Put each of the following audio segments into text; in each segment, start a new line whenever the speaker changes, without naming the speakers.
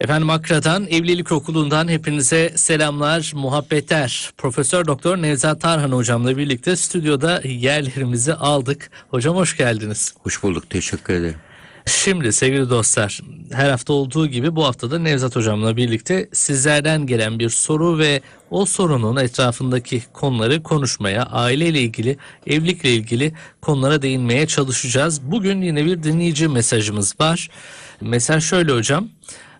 Efendim Akra'dan, Evlilik Okulu'ndan hepinize selamlar, muhabbetler. Profesör Doktor Nevzat Tarhan hocamla birlikte stüdyoda yerlerimizi aldık. Hocam hoş geldiniz. Hoş bulduk, teşekkür ederim. Şimdi sevgili dostlar, her hafta olduğu gibi bu haftada Nevzat hocamla birlikte sizlerden gelen bir soru ve o sorunun etrafındaki konuları konuşmaya, aileyle ilgili, evlilikle ilgili konulara değinmeye çalışacağız. Bugün yine bir dinleyici mesajımız var. Mesaj şöyle hocam.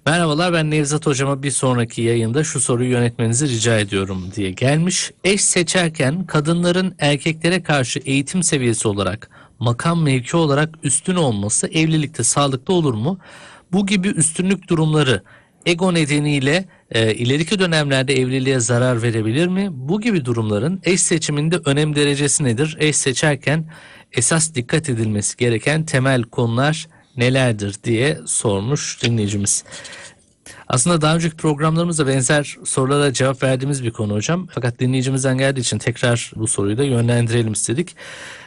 Merhabalar ben Nevzat hocama bir sonraki yayında şu soruyu yönetmenizi rica ediyorum diye gelmiş. Eş seçerken kadınların erkeklere karşı eğitim seviyesi olarak makam mevki olarak üstün olması evlilikte sağlıklı olur mu? Bu gibi üstünlük durumları ego nedeniyle e, ileriki dönemlerde evliliğe zarar verebilir mi? Bu gibi durumların eş seçiminde önem derecesi nedir? Eş seçerken esas dikkat edilmesi gereken temel konular nelerdir diye sormuş dinleyicimiz. Aslında daha önceki programlarımızda benzer sorulara cevap verdiğimiz bir konu hocam. Fakat dinleyicimizden geldiği için tekrar bu soruyu da yönlendirelim istedik.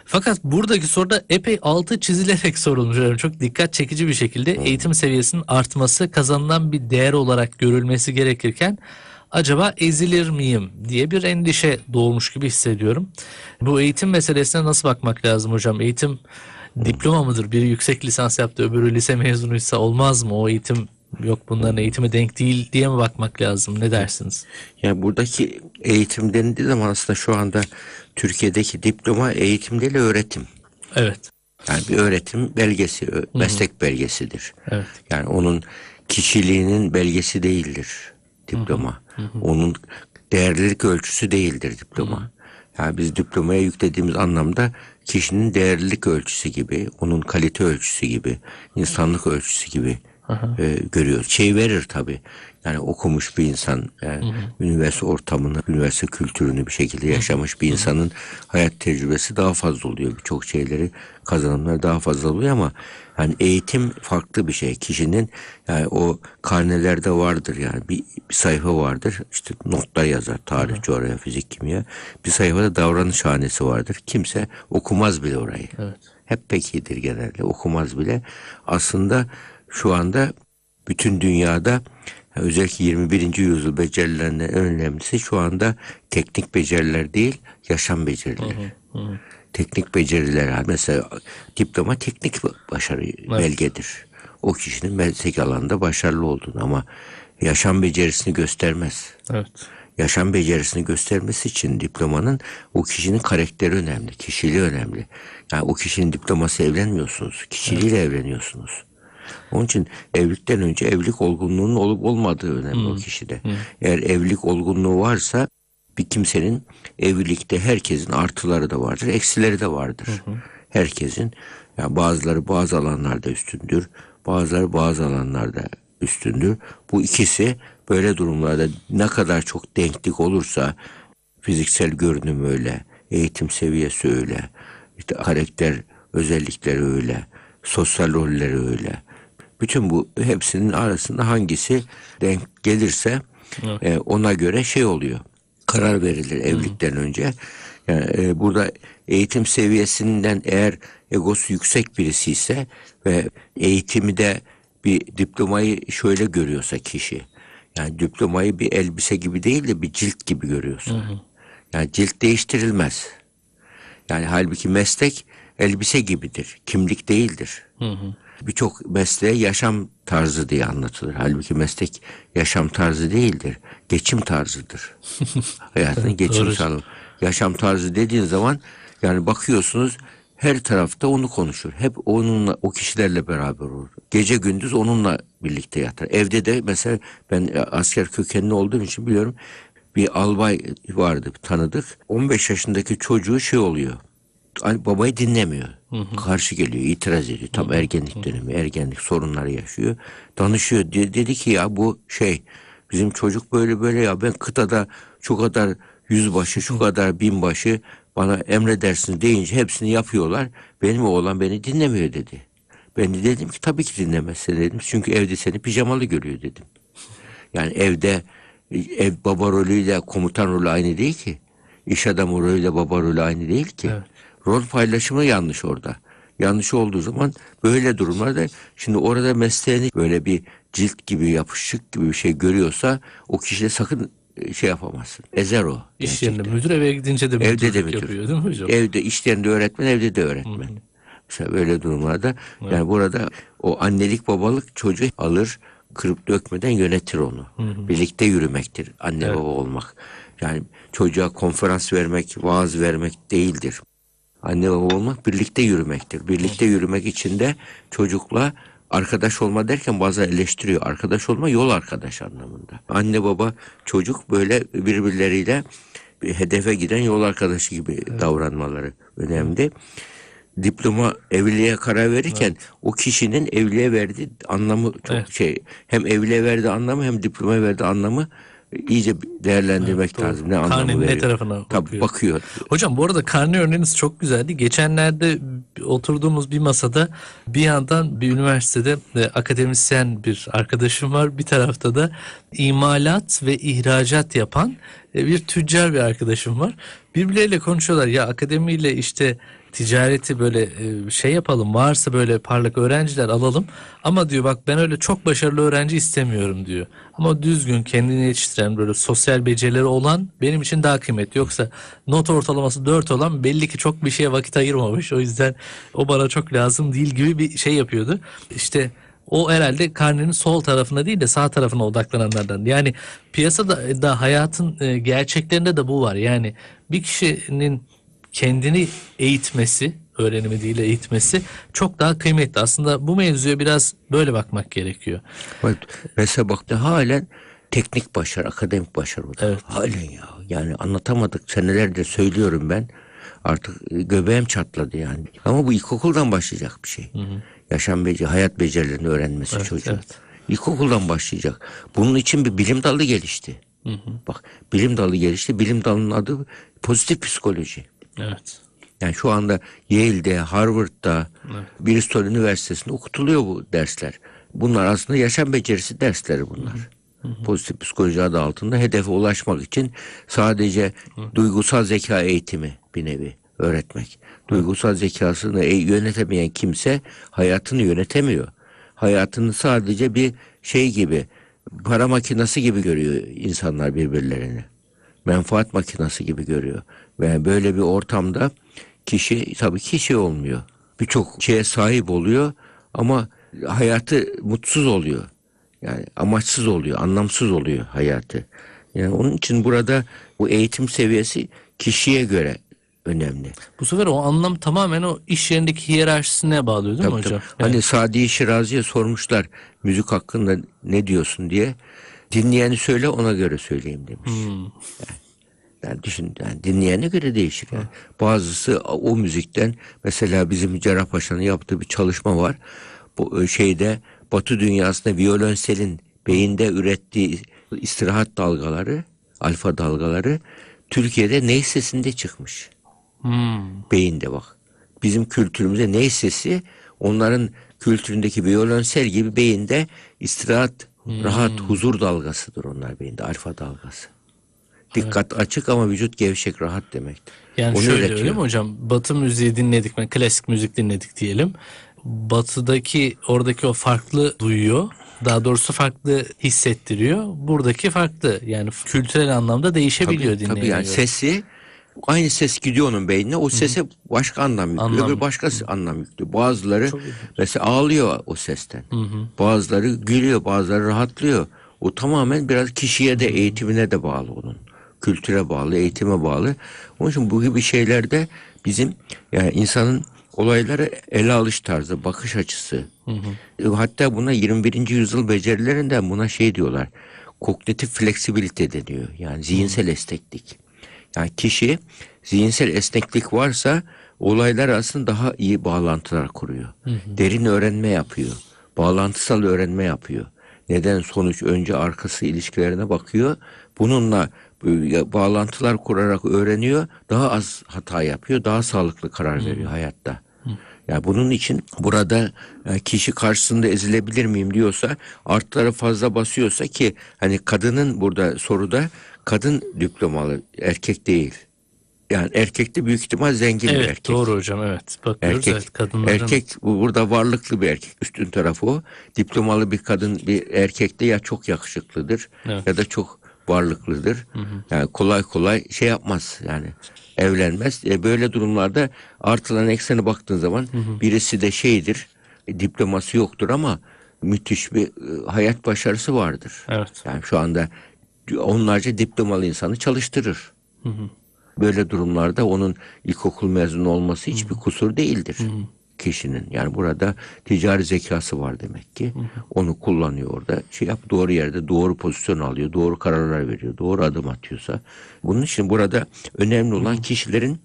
Fakat buradaki soruda epey altı çizilerek sorulmuş. çok dikkat çekici bir şekilde eğitim seviyesinin artması kazanılan bir değer olarak görülmesi gerekirken acaba ezilir miyim diye bir endişe doğmuş gibi hissediyorum. Bu eğitim meselesine nasıl bakmak lazım hocam? Eğitim diploma mıdır? Biri yüksek lisans yaptı, öbürü lise mezunuysa olmaz mı? O eğitim yok bunların eğitime denk değil diye mi bakmak lazım? Ne dersiniz?
Yani buradaki eğitim denildiği zaman aslında şu anda Türkiye'deki diploma eğitim değil öğretim. Evet. Yani bir öğretim belgesi, meslek Hı-hı. belgesidir. Evet. Yani onun kişiliğinin belgesi değildir diploma. Hı-hı. Onun değerlilik ölçüsü değildir diploma. Hı-hı. Yani biz diplomaya yüklediğimiz anlamda kişinin değerlilik ölçüsü gibi, onun kalite ölçüsü gibi, insanlık ölçüsü gibi e, görüyor. Şey verir tabii. Yani okumuş bir insan, e, üniversite ortamını, üniversite kültürünü bir şekilde yaşamış bir insanın hayat tecrübesi daha fazla oluyor. Birçok şeyleri, kazanımlar daha fazla oluyor ama yani eğitim farklı bir şey. Kişinin yani o karnelerde vardır yani bir, bir sayfa vardır. İşte notlar yazar. Tarih, Hı. coğrafya, fizik, kimya. Bir sayfada davranış hanesi vardır. Kimse okumaz bile orayı. Evet. Hep pekidir genelde. Okumaz bile. Aslında şu anda bütün dünyada özellikle 21. yüzyıl becerilerinden en önemlisi şu anda teknik beceriler değil, yaşam becerileri. Hı hı, hı teknik beceriler mesela diploma teknik başarı evet. belgedir. O kişinin meslek alanında başarılı olduğunu ama yaşam becerisini göstermez. Evet. Yaşam becerisini göstermesi için diplomanın o kişinin karakteri önemli, kişiliği önemli. Yani o kişinin diploması evlenmiyorsunuz, kişiliğiyle evet. evleniyorsunuz. Onun için evlilikten önce evlilik olgunluğunun olup olmadığı önemli hmm. o kişide. Hmm. Eğer evlilik olgunluğu varsa bir kimsenin evlilikte herkesin artıları da vardır, eksileri de vardır. Hı hı. Herkesin yani bazıları bazı alanlarda üstündür, bazıları bazı alanlarda üstündür. Bu ikisi böyle durumlarda ne kadar çok denklik olursa fiziksel görünüm öyle, eğitim seviyesi öyle, işte karakter özellikleri öyle, sosyal rolleri öyle. Bütün bu hepsinin arasında hangisi denk gelirse evet. e, ona göre şey oluyor karar verilir evlilikten önce. Yani e, burada eğitim seviyesinden eğer egosu yüksek birisi ise ve eğitimi de bir diplomayı şöyle görüyorsa kişi. Yani diplomayı bir elbise gibi değil de bir cilt gibi görüyorsa. Hı hı. Yani cilt değiştirilmez. Yani halbuki meslek elbise gibidir. Kimlik değildir. Hı hı. Birçok mesleğe yaşam tarzı diye anlatılır. Halbuki meslek yaşam tarzı değildir geçim tarzıdır. Hayatın geçim tarzı. Yaşam tarzı dediğin zaman yani bakıyorsunuz her tarafta onu konuşur. Hep onunla o kişilerle beraber olur. Gece gündüz onunla birlikte yatar. Evde de mesela ben e, asker kökenli olduğum için biliyorum bir albay vardı tanıdık. 15 yaşındaki çocuğu şey oluyor. Hani babayı dinlemiyor.
Hı hı. Karşı
geliyor, itiraz ediyor. Tam hı hı. ergenlik dönemi, ergenlik sorunları yaşıyor. Danışıyor. De dedi ki ya bu şey Bizim çocuk böyle böyle ya ben kıtada şu kadar yüzbaşı şu kadar binbaşı bana emredersiniz deyince hepsini yapıyorlar. Benim oğlan beni dinlemiyor dedi. Ben de dedim ki tabii ki dinlemezse dedim. Çünkü evde seni pijamalı görüyor dedim. Yani evde ev baba rolüyle komutan rolü aynı değil ki. İş adamı rolüyle baba rolü aynı değil ki. Evet. Rol paylaşımı yanlış orada yanlış olduğu zaman böyle durumlarda şimdi orada mesleğini böyle bir cilt gibi yapışık gibi bir şey görüyorsa o kişiye sakın e, şey yapamazsın. Ezer o.
İş yerinde müdür eve gidince de müdür, evde
de müdür. yapıyor değil mi hocam? Evde iş yerinde öğretmen evde de öğretmen. Hı. Mesela böyle durumlarda evet. yani burada o annelik babalık çocuğu alır kırıp dökmeden yönetir onu. Hı hı. Birlikte yürümektir anne evet. baba olmak. Yani çocuğa konferans vermek, vaaz vermek değildir. Anne baba olmak birlikte yürümektir. Birlikte yürümek için de çocukla arkadaş olma derken bazı eleştiriyor. Arkadaş olma yol arkadaş anlamında. Anne baba çocuk böyle birbirleriyle bir hedefe giden yol arkadaşı gibi evet. davranmaları önemli. Diploma evliliğe karar verirken evet. o kişinin evliliğe verdiği anlamı çok evet. şey hem evliliğe verdiği anlamı hem diploma verdiği anlamı iyice değerlendirmek evet, lazım. Ne anlamı veriyor. ne tarafına Tabii bakıyor. bakıyor.
Hocam bu arada karne örneğiniz çok güzeldi. Geçenlerde oturduğumuz bir masada bir yandan bir üniversitede e, akademisyen bir arkadaşım var. Bir tarafta da imalat ve ihracat yapan e, bir tüccar bir arkadaşım var. Birbirleriyle konuşuyorlar ya akademiyle işte ticareti böyle e, şey yapalım varsa böyle parlak öğrenciler alalım ama diyor bak ben öyle çok başarılı öğrenci istemiyorum diyor. Ama düzgün kendini yetiştiren böyle sosyal becerileri olan benim için daha kıymetli. Yoksa not ortalaması 4 olan belli ki çok bir şeye vakit ayırmamış. O yüzden o bana çok lazım değil gibi bir şey yapıyordu. İşte o herhalde karnenin sol tarafına değil de sağ tarafına odaklananlardan. Yani piyasada e, da hayatın e, gerçeklerinde de bu var. Yani bir kişinin kendini eğitmesi, öğrenimi değil eğitmesi çok daha kıymetli. Aslında bu mevzuya biraz böyle bakmak gerekiyor. Bak, mesela baktı da halen
teknik başarı, akademik başarı. Evet. Halen ya. Yani anlatamadık. Senelerde söylüyorum ben. Artık e, göbeğim çatladı yani. Ama bu ilkokuldan başlayacak bir şey. Hı hı. Yaşam beceri, hayat becerilerini öğrenmesi evet, çocuğun. Evet. İlkokuldan başlayacak. Bunun için bir bilim dalı gelişti. Hı hı. Bak bilim dalı gelişti. Bilim dalının adı pozitif psikoloji. Evet. Yani şu anda Yale'de, Harvard'da, evet. Bristol Üniversitesi'nde okutuluyor bu dersler. Bunlar aslında yaşam becerisi dersleri bunlar. Hı hı. Pozitif psikoloji adı altında hedefe ulaşmak için sadece hı hı. duygusal zeka eğitimi bir nevi öğretmek. Duygusal zekasını e, yönetemeyen kimse hayatını yönetemiyor. Hayatını sadece bir şey gibi, para makinesi gibi görüyor insanlar birbirlerini menfaat makinası gibi görüyor. Ve yani böyle bir ortamda kişi tabii kişi şey olmuyor. Birçok şeye sahip oluyor ama hayatı mutsuz oluyor. Yani amaçsız oluyor, anlamsız oluyor hayatı. Yani onun için burada bu eğitim seviyesi kişiye göre
önemli. Bu sefer o anlam tamamen o iş yerindeki hiyerarşisine bağlıyor değil tabii, mi hocam? Tabii. Yani.
Hani Sadi Şirazi'ye sormuşlar müzik hakkında ne diyorsun diye. Dinleyeni söyle ona göre söyleyeyim demiş. Hmm. Yani, düşün yani dinleyene göre değişik. Yani. Bazısı o müzikten mesela bizim Paşa'nın yaptığı bir çalışma var. Bu e, şeyde Batı dünyasında violonselin beyinde ürettiği istirahat dalgaları, alfa dalgaları Türkiye'de ney sesinde çıkmış. Hmm. Beyinde bak. Bizim kültürümüzde ney sesi onların kültüründeki violonsel gibi beyinde istirahat Hmm. Rahat huzur dalgasıdır onlar beyinde alfa dalgası. Dikkat evet. açık ama vücut gevşek rahat demektir.
Yani Onu şöyle üretiyor. öyle mi hocam? Batı müziği dinledik, mi? klasik müzik dinledik diyelim. Batıdaki oradaki o farklı duyuyor. Daha doğrusu farklı hissettiriyor. Buradaki farklı. Yani kültürel anlamda değişebiliyor tabii, dinleyen. Tabii yani sesi Aynı ses
gidiyor onun beynine. O sese Hı-hı. başka anlam yüklüyor. Anlam. Öbür başka hı anlam yüklüyor. Bazıları mesela ağlıyor o sesten. Hı-hı. Bazıları gülüyor, bazıları rahatlıyor. O tamamen biraz kişiye de eğitimine de bağlı onun. Kültüre bağlı, eğitime bağlı. Onun için bu gibi şeylerde bizim yani insanın olaylara ele alış tarzı, bakış açısı. Hı hı. E, hatta buna 21. yüzyıl becerilerinden buna şey diyorlar. Kognitif fleksibilite deniyor. Yani zihinsel hı. esteklik. Yani kişi zihinsel esneklik varsa olaylar arasında daha iyi bağlantılar kuruyor. Hı hı. Derin öğrenme yapıyor. Bağlantısal öğrenme yapıyor. Neden sonuç önce arkası ilişkilerine bakıyor. Bununla e, bağlantılar kurarak öğreniyor. Daha az hata yapıyor. Daha sağlıklı karar veriyor hayatta. Yani bunun için burada e, kişi karşısında ezilebilir miyim diyorsa artları fazla basıyorsa ki hani kadının burada soruda kadın diplomalı erkek değil. Yani erkekte büyük ihtimal zengin evet, bir erkek. Evet, Doğru
hocam evet. Bakıyoruz erkek, evet kadınların. Erkek
burada varlıklı bir erkek. Üstün tarafı o. Diplomalı bir kadın bir erkekte ya çok yakışıklıdır evet. ya da çok varlıklıdır. Hı hı. Yani kolay kolay şey yapmaz yani evlenmez. E böyle durumlarda artılan eksene baktığın zaman hı hı. birisi de şeydir. Diploması yoktur ama müthiş bir ıı, hayat başarısı vardır. Evet. Yani şu anda onlarca diplomalı insanı çalıştırır. Hı hı. Böyle durumlarda onun ilkokul mezunu olması hiçbir hı hı. kusur değildir. Hı hı kişinin. Yani burada ticari zekası var demek ki. Hı hı. Onu kullanıyor orada. Şey yap doğru yerde doğru pozisyon alıyor, doğru kararlar veriyor, doğru adım atıyorsa. Bunun için burada önemli olan hı hı. kişilerin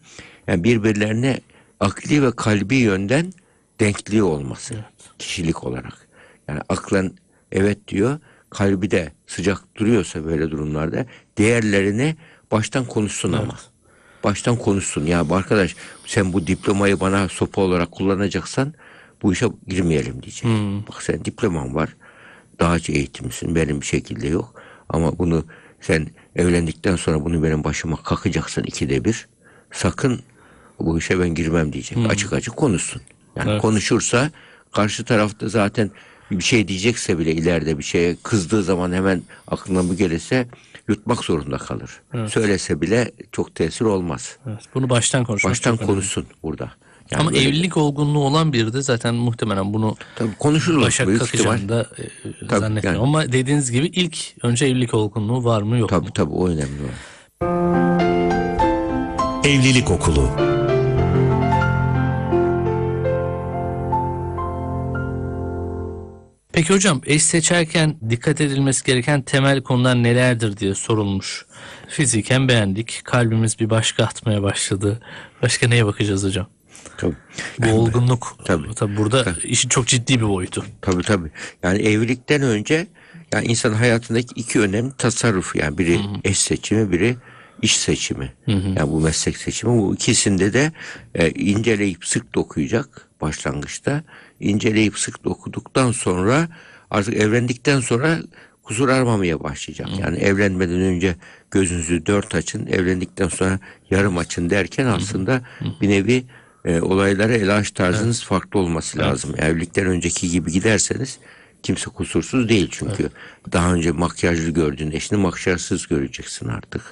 yani birbirlerine akli ve kalbi yönden denkliği olması. Evet. Kişilik olarak. Yani aklın evet diyor, kalbi de sıcak duruyorsa böyle durumlarda değerlerini baştan konuşsun evet. ama. Baştan konuşsun ya arkadaş sen bu diplomayı bana sopa olarak kullanacaksan bu işe girmeyelim diyecek. Hmm. Bak sen diploman var. daha önce eğitimlisin benim bir şekilde yok. Ama bunu sen evlendikten sonra bunu benim başıma kakacaksın ikide bir. Sakın bu işe ben girmem diyecek. Hmm. Açık açık konuşsun. Yani evet. konuşursa karşı tarafta zaten bir şey diyecekse bile ileride bir şeye kızdığı zaman hemen aklına mı gelirse yutmak zorunda kalır. Evet. Söylese bile çok tesir olmaz.
Evet, bunu baştan konuşmak Baştan konuşsun önemli. burada. Yani Ama böyle... evlilik olgunluğu olan biri de zaten muhtemelen bunu Tabii konuşurlar başa kakacağını da e, zannetmiyorum. Yani. Ama dediğiniz gibi ilk önce evlilik olgunluğu var mı yok
tabii, mu? Tabii tabii o önemli. Evlilik Okulu
Peki hocam eş seçerken dikkat edilmesi gereken temel konular nelerdir diye sorulmuş. Fiziken beğendik. Kalbimiz bir başka atmaya başladı. Başka neye bakacağız hocam? Tabii. Bu yani, olgunluk. Tabii. tabii burada tabii. işin çok ciddi
bir boyutu. Tabii tabii. Yani evlilikten önce yani insan hayatındaki iki önemli tasarruf yani biri hı eş seçimi, biri iş seçimi. hı Yani bu meslek seçimi. Bu ikisinde de e, inceleyip sık dokuyacak başlangıçta inceleyip sık dokuduktan sonra artık evlendikten sonra kusur aramamaya başlayacağım. Hı. Yani evlenmeden önce gözünüzü dört açın, evlendikten sonra yarım açın derken aslında bir nevi e, olaylara ele tarzınız evet. farklı olması evet. lazım. Evlilikten önceki gibi giderseniz kimse kusursuz değil çünkü. Evet. Daha önce makyajlı gördüğün eşini makyajsız göreceksin artık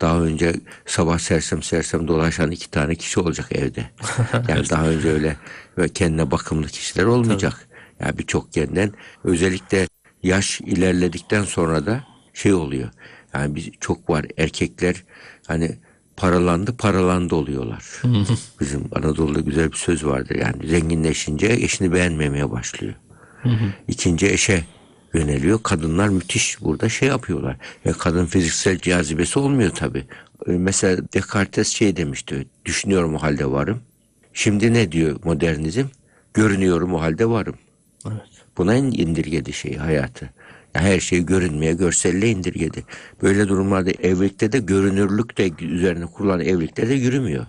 daha önce sabah sersem sersem dolaşan iki tane kişi olacak evde. Yani daha önce öyle ve kendine bakımlı kişiler olmayacak. Tabii. Yani birçok kendinden özellikle yaş ilerledikten sonra da şey oluyor. Yani biz çok var erkekler hani paralandı paralandı oluyorlar. Bizim Anadolu'da güzel bir söz vardır yani zenginleşince eşini beğenmemeye başlıyor. İkinci eşe yöneliyor. Kadınlar müthiş burada şey yapıyorlar. Ya e, kadın fiziksel cazibesi olmuyor tabi. E, mesela Descartes şey demişti. Düşünüyorum o halde varım. Şimdi ne diyor modernizm? Görünüyorum o halde varım. Evet. Buna indirgedi şey hayatı. Yani her şeyi görünmeye, görselle indirgedi. Böyle durumlarda evlilikte de görünürlük de üzerine kurulan evlilikte de yürümüyor.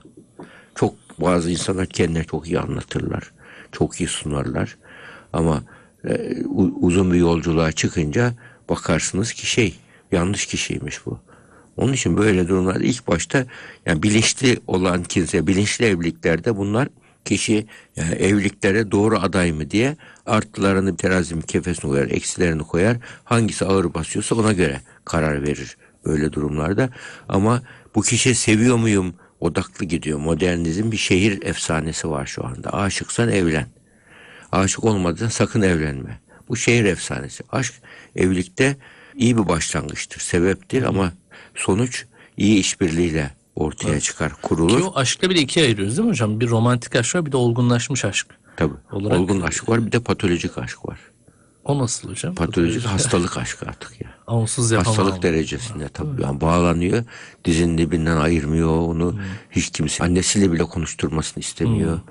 Çok bazı insanlar kendine çok iyi anlatırlar. Çok iyi sunarlar. Ama ee, uzun bir yolculuğa çıkınca bakarsınız ki şey yanlış kişiymiş bu. Onun için böyle durumlarda ilk başta yani bilinçli olan kimse, bilinçli evliliklerde bunlar kişi yani evliliklere doğru aday mı diye artılarını terazim kefesine koyar, eksilerini koyar. Hangisi ağır basıyorsa ona göre karar verir böyle durumlarda. Ama bu kişi seviyor muyum odaklı gidiyor. Modernizm bir şehir efsanesi var şu anda. Aşıksan evlen. Aşık olmadan sakın evlenme. Bu şehir efsanesi. Aşk evlilikte iyi bir başlangıçtır, sebeptir ama sonuç iyi işbirliğiyle ortaya evet. çıkar, kurulur. Ki o
aşkla de ikiye ayırıyoruz değil mi hocam? Bir romantik aşk var, bir de olgunlaşmış aşk.
Tabii. Olarak... Olgun aşk var, bir de patolojik aşk var.
O nasıl hocam? Patolojik, hastalık
aşkı artık ya.
Onsuz yapamam. Hastalık
derecesinde ha, tabii. Yani bağlanıyor, dizinin dibinden ayırmıyor onu. Hmm. Hiç kimse annesiyle bile konuşturmasını istemiyor. Hmm.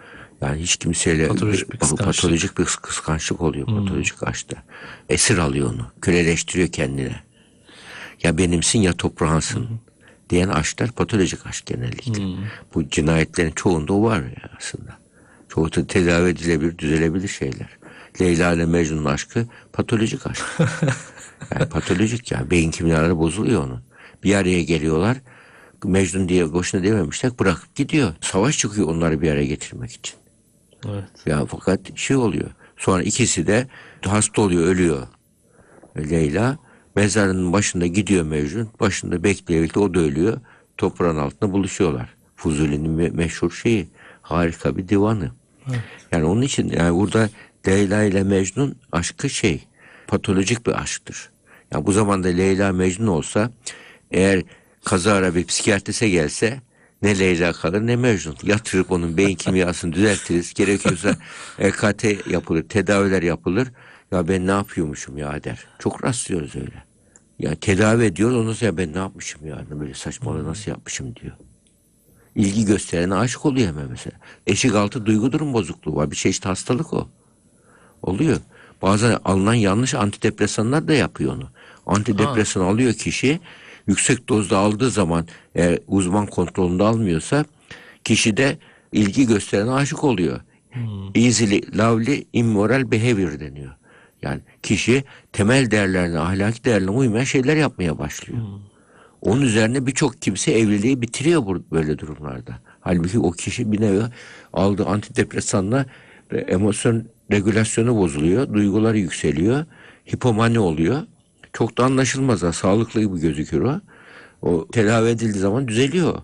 Yani hiç kimseyle patolojik bir kıskançlık, patolojik bir kıskançlık oluyor hmm. patolojik aşkta. Esir alıyor onu. Köleleştiriyor kendine. Ya benimsin ya toprağınsın hmm. diyen aşklar patolojik aşk genellikle. Hmm. Bu cinayetlerin çoğunda o var ya aslında. Çoğu da tedavi edilebilir, düzelebilir şeyler. Leyla ile Mecnun'un aşkı patolojik aşk. yani patolojik ya. Beyin kimyaları bozuluyor onun. Bir araya geliyorlar. Mecnun diye boşuna dememişler. Bırakıp gidiyor. Savaş çıkıyor onları bir araya getirmek için. Evet. Ya fakat şey oluyor. Sonra ikisi de hasta oluyor, ölüyor. Leyla mezarının başında gidiyor Mecnun. Başında bekliyor bekleye o da ölüyor. Toprağın altında buluşuyorlar. Fuzuli'nin meşhur şeyi. Harika bir divanı. Evet. Yani onun için yani burada Leyla ile Mecnun aşkı şey patolojik bir aşktır. Yani bu zamanda Leyla Mecnun olsa eğer kazara bir psikiyatriste gelse ne Leyla kalır ne Mecnun. Yatırıp onun beyin kimyasını düzeltiriz. Gerekiyorsa EKT yapılır, tedaviler yapılır. Ya ben ne yapıyormuşum ya der. Çok rastlıyoruz öyle. Ya tedavi ediyor ondan sonra ben ne yapmışım ya böyle saçmalığı nasıl yapmışım diyor. İlgi gösterene aşık oluyor hemen mesela. Eşik altı duygu durum bozukluğu var. Bir çeşit şey hastalık o. Oluyor. Bazen alınan yanlış antidepresanlar da yapıyor onu. Antidepresan ha. alıyor kişi yüksek dozda aldığı zaman eğer uzman kontrolünde almıyorsa kişide ilgi gösterene aşık oluyor. Hmm. Easily, lovely, immoral behavior deniyor. Yani kişi temel değerlerine, ahlaki değerlerine uymayan şeyler yapmaya başlıyor. Hmm. Onun üzerine birçok kimse evliliği bitiriyor böyle durumlarda. Halbuki o kişi bir nevi aldığı antidepresanla emosyon regülasyonu bozuluyor, duyguları yükseliyor, hipomani oluyor. Çok da anlaşılmaz ha. Sağlıklı gibi gözüküyor. ha. O telavi edildiği zaman düzeliyor.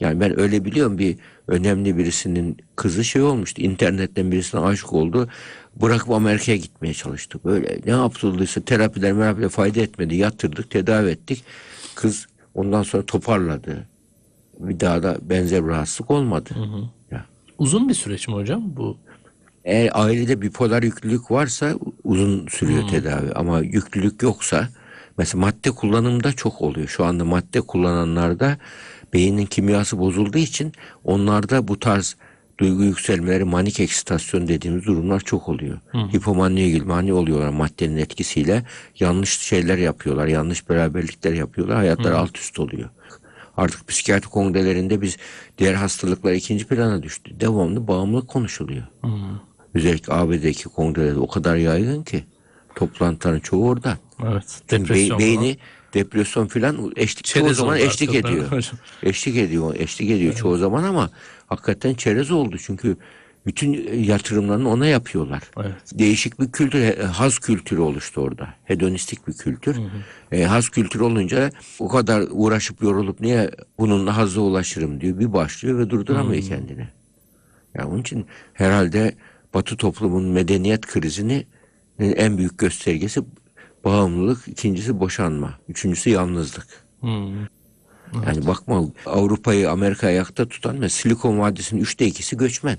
Yani ben öyle biliyorum bir önemli birisinin kızı şey olmuştu. internetten birisine aşık oldu. Bırakıp Amerika'ya gitmeye çalıştı. Böyle ne yapıldıysa terapiler merhaba fayda etmedi. yatırdık, tedavi ettik. Kız ondan sonra toparladı. Bir daha da benzer bir rahatsızlık
olmadı. Hı hı. Ya. Uzun bir süreç mi hocam bu?
Eğer ailede bipolar yüklülük varsa uzun sürüyor hmm. tedavi ama yüklülük yoksa mesela madde kullanımda çok oluyor. Şu anda madde kullananlarda beynin kimyası bozulduğu için onlarda bu tarz duygu yükselmeleri, manik eksitasyon dediğimiz durumlar çok oluyor. Hipomaniye mani oluyorlar maddenin etkisiyle. Yanlış şeyler yapıyorlar, yanlış beraberlikler yapıyorlar. hayatlar Hı. alt üst oluyor. Artık psikiyatri kongrelerinde biz diğer hastalıklar ikinci plana düştü. Devamlı bağımlı konuşuluyor. Hı. Özellikle AB'deki kongreler o kadar yaygın ki toplantıların çoğu orada. Evet. Depresyon be, beyni depresyon filan eşlik çerez çoğu zaman eşlik artık, ediyor. Eşlik ediyor, eşlik ediyor evet. çoğu zaman ama hakikaten çerez oldu çünkü bütün e, yatırımlarını ona yapıyorlar. Evet. Değişik bir kültür, haz kültürü oluştu orada. Hedonistik bir kültür. Hı hı. E, haz kültürü olunca o kadar uğraşıp yorulup niye bununla hazza ulaşırım diyor. Bir başlıyor ve durduramıyor hı hı. kendini. Yani onun için herhalde Batı toplumun medeniyet krizini e, en büyük göstergesi bağımlılık, ikincisi boşanma, üçüncüsü yalnızlık.
Hmm. Evet. Yani
bakma Avrupa'yı Amerika ayakta tutan ve Silikon Vadisi'nin üçte ikisi göçmen.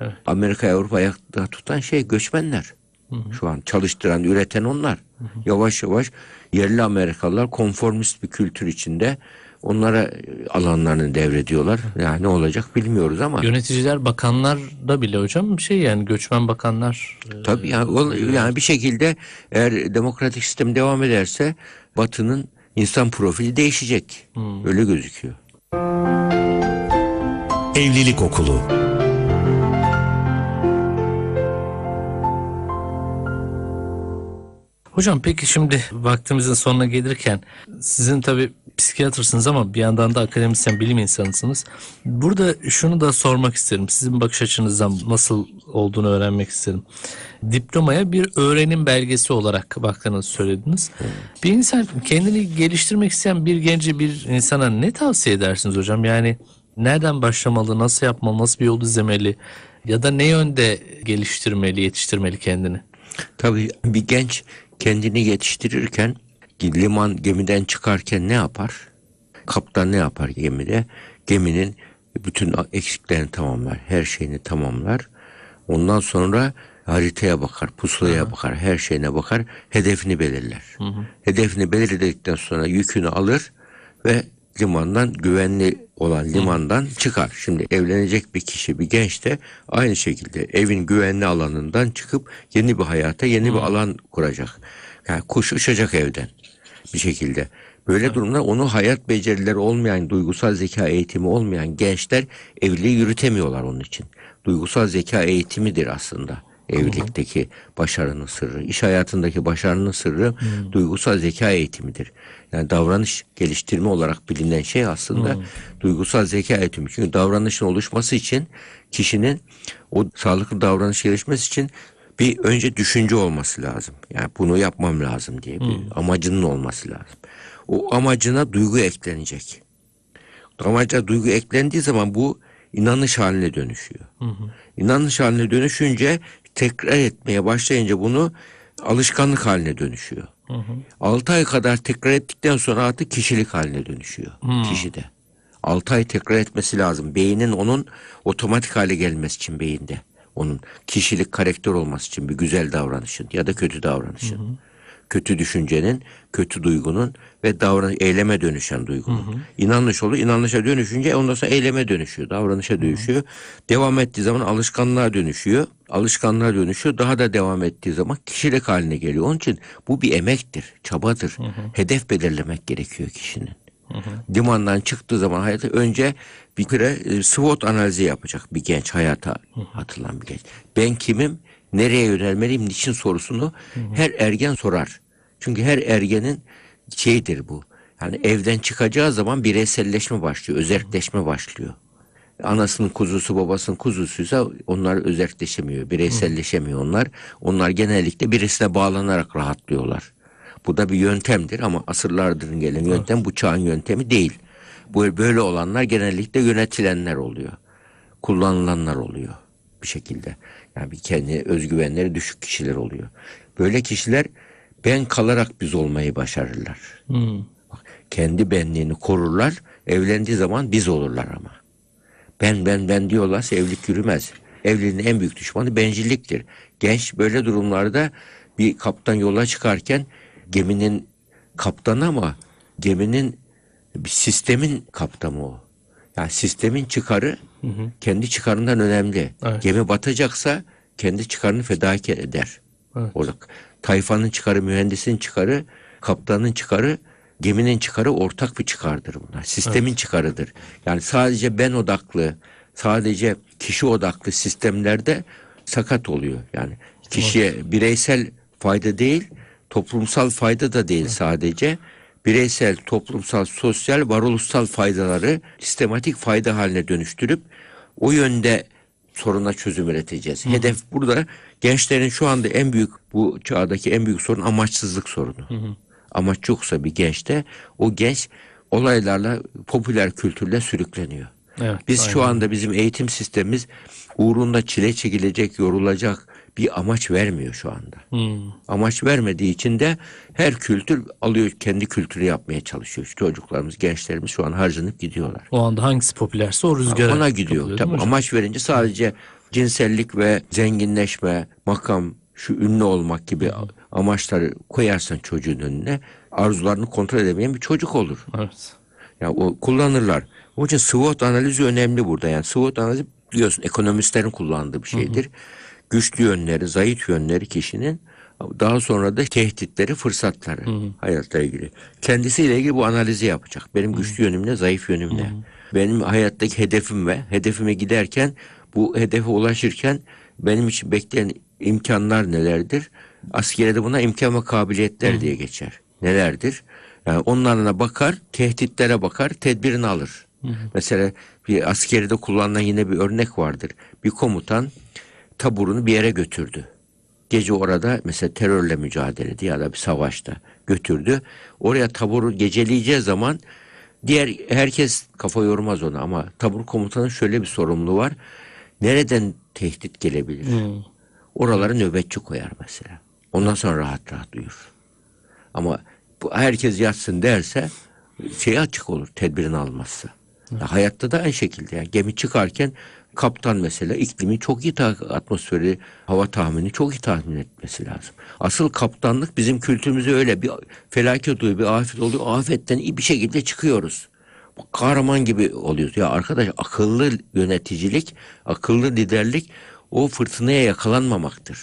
Evet. Amerika Avrupa ayakta tutan şey göçmenler. Hı hı. Şu an çalıştıran, üreten onlar. Hı hı. Yavaş yavaş yerli Amerikalılar konformist bir kültür içinde onlara alanlarını devrediyorlar. Yani ne olacak bilmiyoruz ama.
Yöneticiler bakanlar da bile hocam bir şey yani göçmen bakanlar.
E, Tabii yani, o, yani bir şekilde eğer demokratik sistem devam ederse Batı'nın insan profili değişecek. Hmm. Öyle gözüküyor.
Evlilik Okulu Hocam peki şimdi vaktimizin sonuna gelirken sizin tabi psikiyatrsınız ama bir yandan da akademisyen bilim insanısınız. Burada şunu da sormak isterim. Sizin bakış açınızdan nasıl olduğunu öğrenmek isterim. Diplomaya bir öğrenim belgesi olarak baktığınızı söylediniz. Bir insan kendini geliştirmek isteyen bir genci bir insana ne tavsiye edersiniz hocam? Yani nereden başlamalı, nasıl yapmalı, nasıl bir yol izlemeli ya da ne yönde geliştirmeli, yetiştirmeli kendini? Tabii bir genç kendini yetiştirirken liman
gemiden çıkarken ne yapar? Kaptan ne yapar gemide? Geminin bütün eksiklerini tamamlar, her şeyini tamamlar. Ondan sonra haritaya bakar, pusulaya Aha. bakar, her şeyine bakar, hedefini belirler. Hı hı. Hedefini belirledikten sonra yükünü alır ve limandan güvenli olan limandan çıkar. Şimdi evlenecek bir kişi, bir genç de aynı şekilde evin güvenli alanından çıkıp yeni bir hayata, yeni bir alan kuracak. Yani kuş uçacak evden bir şekilde. Böyle durumda onu hayat becerileri olmayan, duygusal zeka eğitimi olmayan gençler evliliği yürütemiyorlar onun için. Duygusal zeka eğitimidir aslında evlilikteki başarının sırrı. iş hayatındaki başarının sırrı duygusal zeka eğitimidir. Yani davranış geliştirme olarak bilinen şey aslında hmm. duygusal zeka eğitimi. Çünkü davranışın oluşması için kişinin o sağlıklı davranış gelişmesi için bir önce düşünce olması lazım. Yani bunu yapmam lazım diye bir hmm. amacının olması lazım. O amacına duygu eklenecek. Amaca duygu eklendiği zaman bu inanış haline dönüşüyor. Hı hı. İnanış haline dönüşünce tekrar etmeye başlayınca bunu alışkanlık haline dönüşüyor. Hı 6 ay kadar tekrar ettikten sonra artık kişilik haline dönüşüyor hı. Hmm. kişide. 6 ay tekrar etmesi lazım. Beynin onun otomatik hale gelmesi için beyinde. Onun kişilik karakter olması için bir güzel davranışın ya da kötü davranışın. Hı hı kötü düşüncenin, kötü duygunun ve davran eyleme dönüşen duygunun. Hı hı. İnanış oluyor, inanışa dönüşünce ondan sonra eyleme dönüşüyor, davranışa hı hı. dönüşüyor. Devam ettiği zaman alışkanlığa dönüşüyor. Alışkanlığa dönüşüyor. Daha da devam ettiği zaman kişilik haline geliyor. Onun için bu bir emektir, çabadır. Hı hı. Hedef belirlemek gerekiyor kişinin. Hı hı. Limandan çıktığı zaman hayatı önce bir kere e, SWOT analizi yapacak bir genç hayata atılan bir genç. Ben kimim? nereye yönelmeliyim, niçin sorusunu hı hı. her ergen sorar. Çünkü her ergenin şeyidir bu. Yani evden çıkacağı zaman bireyselleşme başlıyor, özertleşme başlıyor. Anasının kuzusu, babasının kuzusuysa onlar özertleşemiyor, bireyselleşemiyor onlar. Onlar genellikle birisine bağlanarak rahatlıyorlar. Bu da bir yöntemdir ama asırlardır gelen yöntem bu çağın yöntemi değil. Böyle olanlar genellikle yönetilenler oluyor. Kullanılanlar oluyor bir şekilde. Yani bir kendi özgüvenleri düşük kişiler oluyor. Böyle kişiler ben kalarak biz olmayı başarırlar.
Hmm. Bak,
kendi benliğini korurlar. Evlendiği zaman biz olurlar ama. Ben ben ben diyorlarsa evlilik yürümez. Evliliğin en büyük düşmanı bencilliktir. Genç böyle durumlarda bir kaptan yola çıkarken geminin kaptanı ama geminin sistemin kaptanı o. Yani sistemin çıkarı hı hı. kendi çıkarından önemli. Evet. Gemi batacaksa kendi çıkarını feda eder. Evet. Orada tayfanın çıkarı, mühendisin çıkarı, kaptanın çıkarı, geminin çıkarı ortak bir çıkardır bunlar. Sistemin evet. çıkarıdır. Yani sadece ben odaklı, sadece kişi odaklı sistemlerde sakat oluyor. Yani kişiye bireysel fayda değil, toplumsal fayda da değil evet. sadece bireysel, toplumsal, sosyal, varoluşsal faydaları sistematik fayda haline dönüştürüp o yönde soruna çözüm üreteceğiz. Hı. Hedef burada gençlerin şu anda en büyük bu çağdaki en büyük sorun amaçsızlık sorunu. Hı hı. Amaç yoksa bir gençte o genç olaylarla popüler kültürle sürükleniyor.
Evet, Biz aynen. şu anda
bizim eğitim sistemimiz uğrunda çile çekilecek, yorulacak, bir amaç vermiyor şu anda. Hmm. Amaç vermediği için de her kültür alıyor kendi kültürü yapmaya çalışıyor. Çocuklarımız, gençlerimiz şu an harcanıp gidiyorlar.
O anda hangisi popülerse o rüzgara. Ona gidiyor. Tabii
amaç verince sadece cinsellik ve zenginleşme, makam, şu ünlü olmak gibi amaçları koyarsan çocuğun önüne arzularını kontrol edemeyen bir çocuk olur. Evet. Ya yani o kullanırlar. Onun için SWOT analizi önemli burada. Yani SWOT analizi biliyorsun ekonomistlerin kullandığı bir şeydir. Hı hı güçlü yönleri, zayıf yönleri kişinin daha sonra da tehditleri, fırsatları hı hı. hayatla ilgili. Kendisiyle ilgili bu analizi yapacak. Benim güçlü yönüm ne, zayıf yönüm ne? Benim hayattaki hedefim ve hedefime giderken bu hedefe ulaşırken benim için bekleyen imkanlar nelerdir? Askeriyede buna imkan ve kabiliyetler hı. diye geçer. Nelerdir? Yani onlarına bakar, tehditlere bakar, tedbirini alır. Hı hı. Mesela bir askeride kullanılan yine bir örnek vardır. Bir komutan taburunu bir yere götürdü. Gece orada mesela terörle mücadelede ya da bir savaşta götürdü. Oraya taburu geceleyeceği zaman diğer herkes kafa yormaz ona ama tabur komutanın şöyle bir sorumluluğu var. Nereden tehdit gelebilir? Hmm. Oralara nöbetçi koyar mesela. Ondan sonra rahat rahat uyur. Ama bu herkes yatsın derse şey açık olur tedbirin almazsa. Ya hmm. hayatta da aynı şekilde yani gemi çıkarken Kaptan mesela iklimi çok iyi atmosferi, hava tahmini çok iyi tahmin etmesi lazım. Asıl kaptanlık bizim kültürümüzde öyle bir felaket oluyor, bir afet oluyor. Afetten iyi bir şekilde çıkıyoruz. Kahraman gibi oluyoruz. Ya arkadaş akıllı yöneticilik, akıllı liderlik o fırtınaya yakalanmamaktır.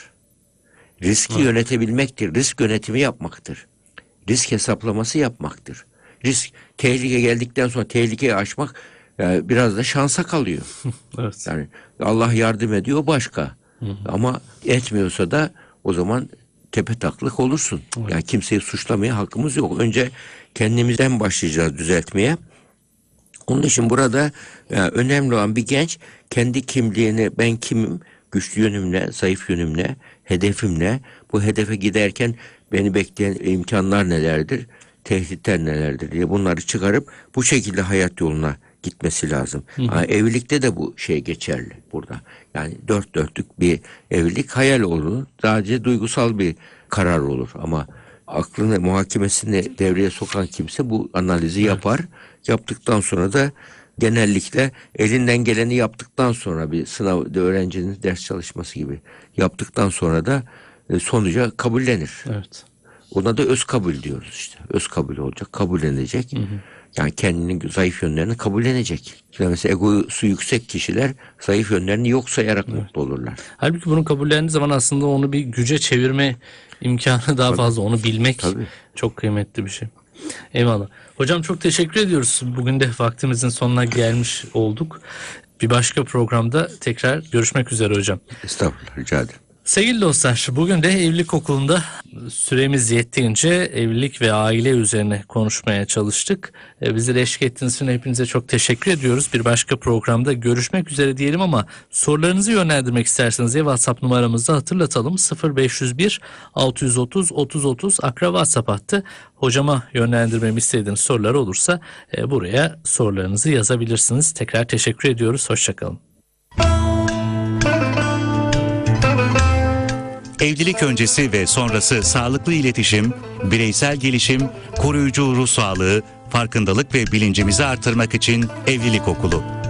Riski evet. yönetebilmektir. Risk yönetimi yapmaktır. Risk hesaplaması yapmaktır. Risk tehlike geldikten sonra tehlikeyi aşmak yani biraz da şansa kalıyor. evet. Yani Allah yardım ediyor başka. Hı-hı. Ama etmiyorsa da o zaman tepe taklık olursun. Evet. Yani kimseyi suçlamaya hakkımız yok. Önce kendimizden başlayacağız düzeltmeye. Onun için burada yani e, önemli olan bir genç kendi kimliğini ben kimim, güçlü yönümle, zayıf yönümle, hedefimle, bu hedefe giderken beni bekleyen imkanlar nelerdir, tehditler nelerdir diye bunları çıkarıp bu şekilde hayat yoluna gitmesi lazım. Hı hı. Evlilikte de bu şey geçerli burada. Yani dört dörtlük bir evlilik hayal olur. Sadece duygusal bir karar olur ama aklını muhakemesini devreye sokan kimse bu analizi yapar. Yaptıktan sonra da genellikle elinden geleni yaptıktan sonra bir sınav öğrencinin ders çalışması gibi yaptıktan sonra da e, sonuca kabullenir. Evet. Ona da öz kabul diyoruz işte. Öz kabul olacak, kabullenecek. Hı hı. Yani kendini zayıf yönlerini kabullenecek. Yani mesela egosu yüksek kişiler zayıf yönlerini yok sayarak evet. mutlu olurlar.
Halbuki bunu kabullendiği zaman aslında onu bir güce çevirme imkanı daha Tabii. fazla. Onu bilmek Tabii. çok kıymetli bir şey. Eyvallah. Hocam çok teşekkür ediyoruz. Bugün de vaktimizin sonuna gelmiş olduk. Bir başka programda tekrar görüşmek üzere hocam. Estağfurullah. Rica ederim. Sevgili dostlar, bugün de evlilik okulunda süremiz yettiğince evlilik ve aile üzerine konuşmaya çalıştık. E, bizi eşlik ettiğiniz için hepinize çok teşekkür ediyoruz. Bir başka programda görüşmek üzere diyelim ama sorularınızı yönlendirmek isterseniz diye WhatsApp numaramızı hatırlatalım. 0501 630 30 30 Akra WhatsApp hattı. Hocama yönlendirmemi istediğiniz sorular olursa e, buraya sorularınızı yazabilirsiniz. Tekrar teşekkür ediyoruz. Hoşçakalın. evlilik öncesi ve sonrası sağlıklı iletişim, bireysel gelişim, koruyucu ruh sağlığı, farkındalık ve bilincimizi artırmak için Evlilik Okulu.